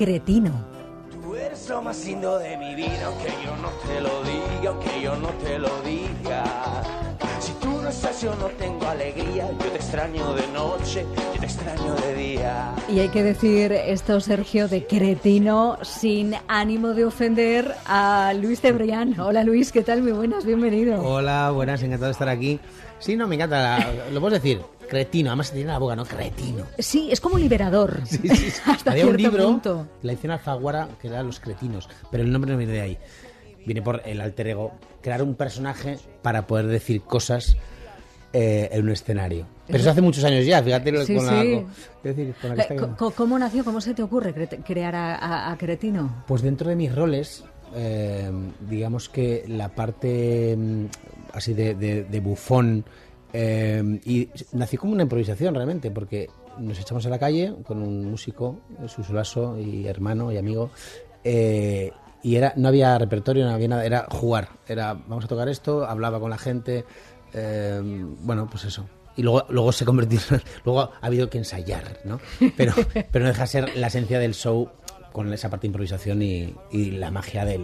Cretino. Tú eres lo más lindo de mi vida, aunque yo no te lo diga, aunque yo no te lo diga. Si tú no estás, yo no tengo alegría. Yo te extraño de noche, yo te extraño de día. Y hay que decir esto, Sergio, de cretino, sin ánimo de ofender a Luis Cebrián. Hola Luis, ¿qué tal? Muy buenas, bienvenido. Hola, buenas, encantado de estar aquí. Sí, no, me encanta. lo puedes decir. Cretino, además se tiene la boca, ¿no? Cretino. Sí, es como liberador. Sí, sí, un libro, la edición Alfaguara, que era Los Cretinos, pero el nombre no viene de ahí. Viene por el alter ego, crear un personaje para poder decir cosas eh, en un escenario. Pero eso hace muchos años ya, fíjate con, la, ¿Cómo nació? ¿Cómo se te ocurre crear a, Cretino? Pues dentro de mis roles, eh, digamos que la parte mm, así de bufón Em, y nací como una improvisación realmente, porque nos echamos a la calle con un músico, su Susulaso y hermano y amigo, eh, y era, no había repertorio, no había nada, era jugar, era vamos a tocar esto, hablaba con la gente, em, bueno, pues eso. Y luego, luego se convirtió, luego ha habido que ensayar, ¿no? Pero, pero no deja de ser la esencia del show con esa parte de improvisación y, la magia de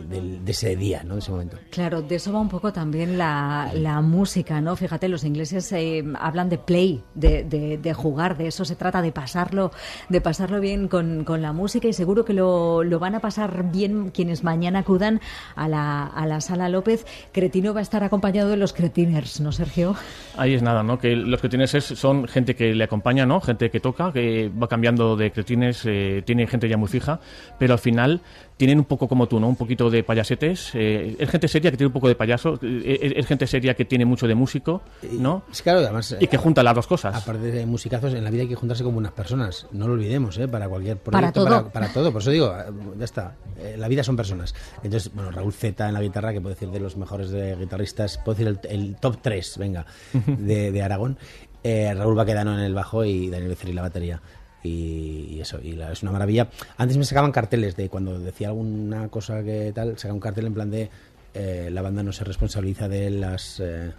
ese día, ¿no? de ese momento. Claro, de eso va un poco también la, música, ¿no? Fíjate, los ingleses eh, hablan de play, de, jugar, de eso se trata, de pasarlo, de pasarlo bien con, la música y seguro que lo, van a pasar bien quienes mañana acudan a la, sala López. Cretino va a estar acompañado de los cretiners, ¿no, Sergio? Ahí es nada, ¿no? Que los cretiners son gente que le acompaña, ¿no? Gente que toca, que va cambiando de cretines, eh, tiene gente ya muy fija pero al final tienen un poco como tú, ¿no? Un poquito de payasetes. Eh, es gente seria que tiene un poco de payaso. Eh, es, gente seria que tiene mucho de músico, ¿no? claro, además. Y que eh, junta las dos cosas. Aparte de musicazos, en la vida hay que juntarse como unas personas. No lo olvidemos, ¿eh? Para cualquier proyecto. Para todo. Para, todo. Por eso digo, ya está. la vida son personas. Entonces, bueno, Raúl Z en la guitarra, que puedo decir de los mejores guitarristas, puedo decir el, top 3, venga, de, Aragón. Eh, Raúl Baquedano en el bajo y Daniel Becerri en la batería. Y, eso, y es una maravilla. Antes me sacaban carteles de cuando decía alguna cosa que tal, sacaba un cartel en plan de eh, la banda no se responsabiliza de las eh,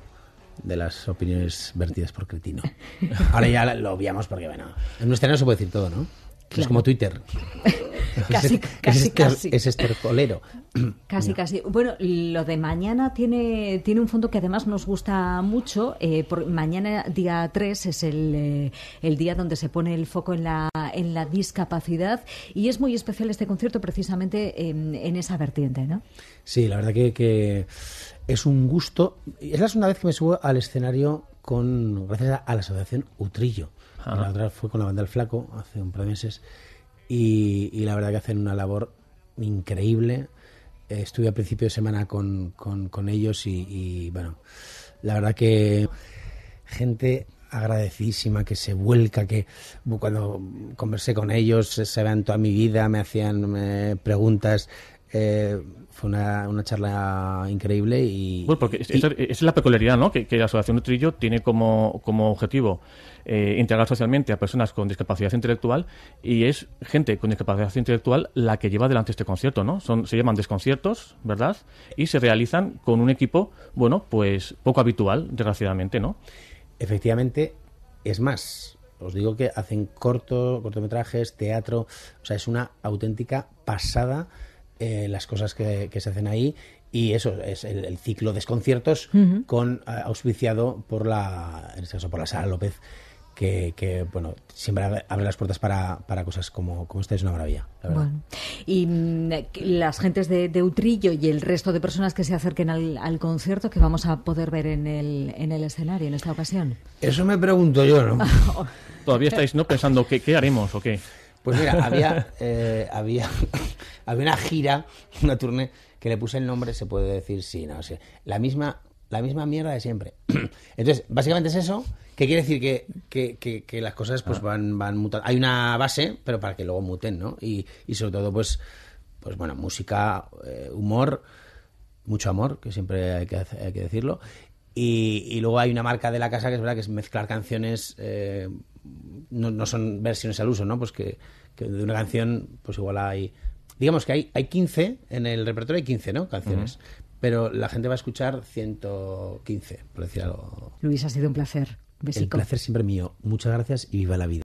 de las opiniones vertidas por Cretino. Ahora ya lo obviamos porque, bueno, en un estreno se puede decir todo, ¿no? Es pues como Twitter. casi, es, casi, es, casi. Es estercolero. Casi, casi. Bueno, lo de mañana tiene, tiene un fondo que además nos gusta mucho. Eh, mañana, día 3, es el, eh, el, día donde se pone el foco en la, en la discapacidad y es muy especial este concierto precisamente em, en, esa vertiente, ¿no? Sí, la verdad que, que es un gusto. Es la segunda vez que me subo al escenario con gracias a la asociación Utrillo la otra fue con la banda El Flaco hace un par de meses. Y, la verdad que hacen una labor increíble. Eh, estuve a principio de semana con, ellos y, bueno, la verdad que gente agradecidísima que se vuelca, que cuando conversé con ellos se vean toda mi vida, me hacían eh, preguntas eh, fue una, charla increíble y... porque esa, es la peculiaridad, ¿no? Que, la Asociación de Trillo tiene como, objetivo eh, integrar socialmente a personas con discapacidad intelectual y es gente con discapacidad intelectual la que lleva adelante este concierto, ¿no? se llaman desconciertos, ¿verdad? Y se realizan con un equipo, bueno, pues poco habitual, desgraciadamente, ¿no? Efectivamente, es más, os digo que hacen corto, cortometrajes, teatro, o sea, es una auténtica pasada eh, las cosas que, se hacen ahí y eso es el, ciclo de desconciertos con eh, auspiciado por la en este caso por la Sara López que, bueno, siempre abre las puertas para, para cosas como, como esta, es una maravilla. Y mm, eh, las gentes de, Utrillo y el resto de personas que se acerquen al, concierto que vamos a poder ver en el, en el escenario en esta ocasión. Eso me pregunto yo, ¿no? Todavía estáis no pensando qué, qué haremos o qué. Pues mira, había, eh, había, había una gira, una turné, que le puse el nombre, se puede decir, sí, no, sé, la misma la misma mierda de siempre. Entonces, básicamente es eso, que quiere decir que, las cosas pues ah. van, van mutando. Hay una base, pero para que luego muten, ¿no? Y, sobre todo, pues, pues bueno, música, eh, humor, mucho amor, que siempre hay que, hay que decirlo. Y, luego hay una marca de la casa que es verdad que es mezclar canciones eh, no, no, son versiones al uso, ¿no? Pues que, de una canción, pues igual hay... Digamos que hay, hay 15, en el repertorio hay 15, ¿no? Canciones. Pero la gente va a escuchar 115, por decir algo. Luis, ha sido un placer. El placer siempre mío. Muchas gracias y viva la vida.